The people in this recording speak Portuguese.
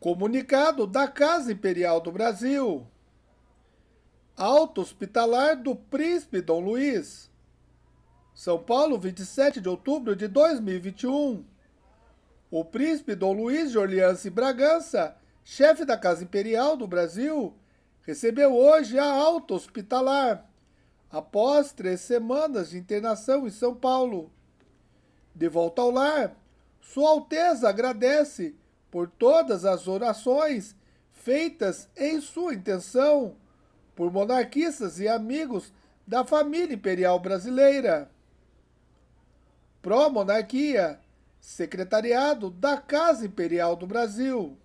Comunicado da Casa Imperial do Brasil. Alto Hospitalar do Príncipe Dom Luiz. São Paulo, 27 de outubro de 2021. O príncipe Dom Luiz de Orleans e Bragança, chefe da Casa Imperial do Brasil, recebeu hoje a Alto hospitalar, após três semanas de internação em São Paulo. De volta ao lar, Sua Alteza agradece por todas as orações feitas em sua intenção por monarquistas e amigos da família imperial brasileira. Pró-monarquia, secretariado da Casa Imperial do Brasil.